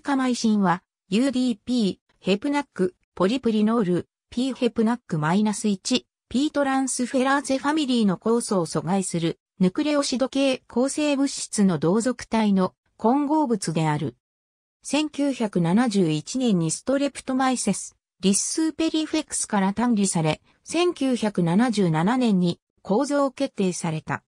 カマイシンは UDP、ヘプナック、ポリプリノール、P ヘプナックマイナス -1、P トランスフェラーゼファミリーの酵素を阻害する、ヌクレオシド系構成物質の同族体の混合物である。1971年にストレプトマイセス、リッスーペリフェクスから単離され、1977年に構造決定された。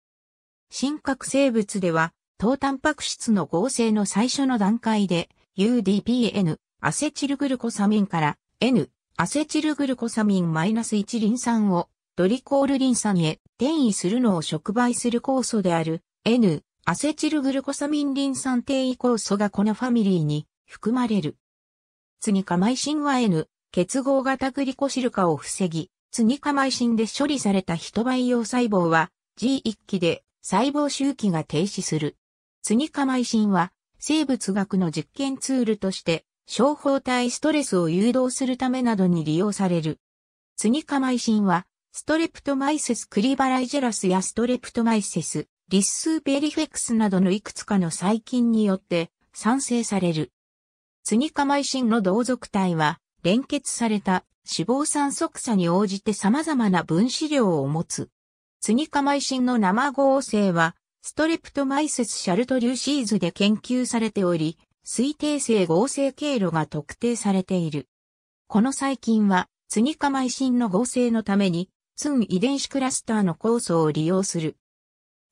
真核生物では、糖タンパク質の合成の最初の段階で、UDPN、アセチルグルコサミンから N、アセチルグルコサミン -1 リン酸をドリコールリン酸へ転移するのを触媒する酵素である N、アセチルグルコサミンリン酸転移酵素がこのファミリーに含まれる。ツニカマイシンは N、結合型グリコシル化を防ぎ、ツニカマイシンで処理されたヒ人培養細胞は G1 期で細胞周期が停止する。ツニカマイシンは生物学の実験ツールとして、小胞体ストレスを誘導するためなどに利用される。ツニカマイシンは、ストレプトマイセスクリバライジェラスやストレプトマイセス、リッスーペリフェクスなどのいくつかの細菌によって産生される。ツニカマイシンの同族体は、連結された脂肪酸即差に応じて様々な分子量を持つ。ツニカマイシンの生合成は、ストレプトマイセスシャルトリューシーズで研究されており、推定性合成経路が特定されている。この細菌は、ツニカマイシンの合成のために、ツン遺伝子クラスターの酵素を利用する。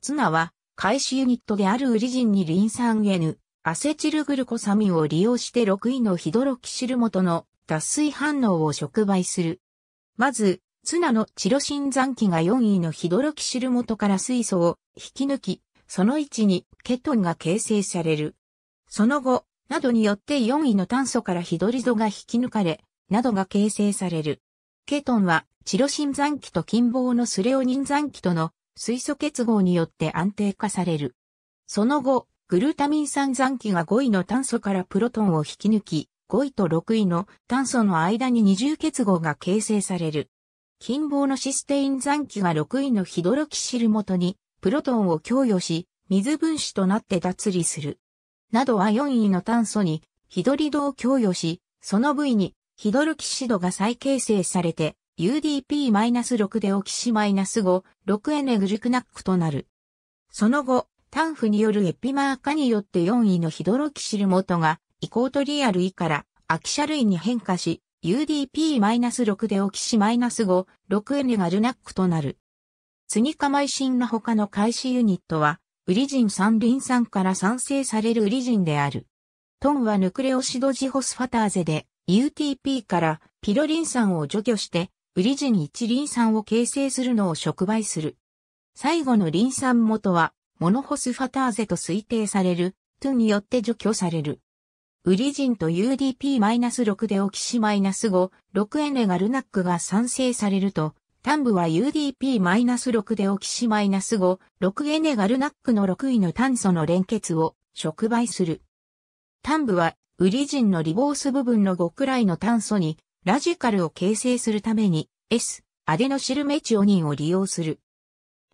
ツナは、開始ユニットであるウリジンにリン酸 N、アセチルグルコサミンを利用して6位のヒドロキシル元の脱水反応を触媒する。まず、ツナのチロシン残機が4位のヒドロキシル元から水素を引き抜き、その位置にケトンが形成される。その後、などによって4位の炭素からヒドリドが引き抜かれ、などが形成される。ケトンは、チロシン残機と近傍のスレオニン残機との水素結合によって安定化される。その後、グルタミン酸残機が5位の炭素からプロトンを引き抜き、5位と6位の炭素の間に二重結合が形成される。近傍のシステイン残機が6位のヒドロキシル元に、プロトンを供与し、水分子となって脱離する。などは4位の炭素に、ヒドリドを供与し、その部位に、ヒドロキシドが再形成されて、UDP-6 でオキシ -5、6エネグルクナックとなる。その後、炭腐によるエピマー化によって4位のヒドロキシル元が、イコートリア類からアキシャ類に変化し、UDP-6 でオキシ -5、6N がルナックとなる。次ニカマイシンの他の開始ユニットは、ウリジン3リン酸から産生されるウリジンである。トンはヌクレオシドジホスファターゼで、UTP からピロリン酸を除去して、ウリジン1リン酸を形成するのを触媒する。最後のリン酸元は、モノホスファターゼと推定される、トゥによって除去される。ウリジンと UDP-6 でオキシ -5、6N がルナックが産生されると、端部は UDP-6 でオキシ -5、6N がルナックの6位の炭素の連結を触媒する。端部はウリジンのリボース部分の5くらいの炭素にラジカルを形成するために S、アデノシルメチオニンを利用する。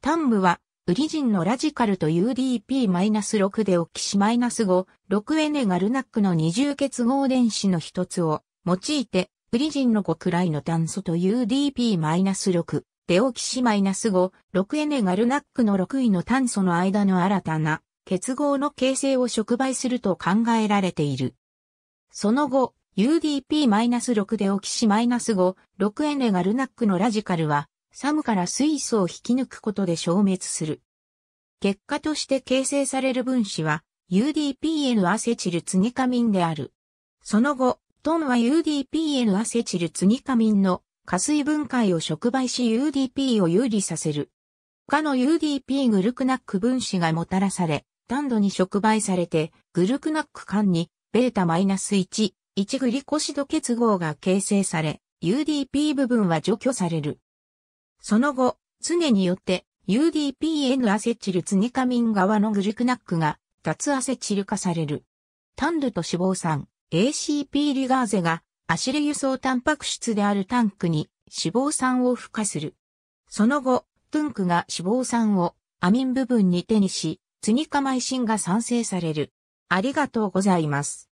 端部はウリジンのラジカルと UDP-6 でオキシ -5、6N ガルナックの二重結合電子の一つを用いて、ウリジンの5くらいの炭素と UDP-6、デオキシ -5、6N ガルナックの6位の炭素の間の新たな結合の形成を触媒すると考えられている。その後、UDP-6 でオキシ -5、6N ガルナックのラジカルは、サムから水素を引き抜くことで消滅する。結果として形成される分子は UDPN アセチルツニカミンである。その後、トンは UDPN アセチルツニカミンの加水分解を触媒し UDP を有利させる。他の UDP グルクナック分子がもたらされ、単度に触媒されて、グルクナック間に、ベータ -1、1グリコシド結合が形成され、UDP 部分は除去される。その後、常によって UDPN アセチルツニカミン側のグルクナックが脱アセチル化される。タンルと脂肪酸 ACP リガーゼがアシレ輸送タンパク質であるタンクに脂肪酸を付加する。その後、トゥンクが脂肪酸をアミン部分に手にし、ツニカマイシンが産生される。ありがとうございます。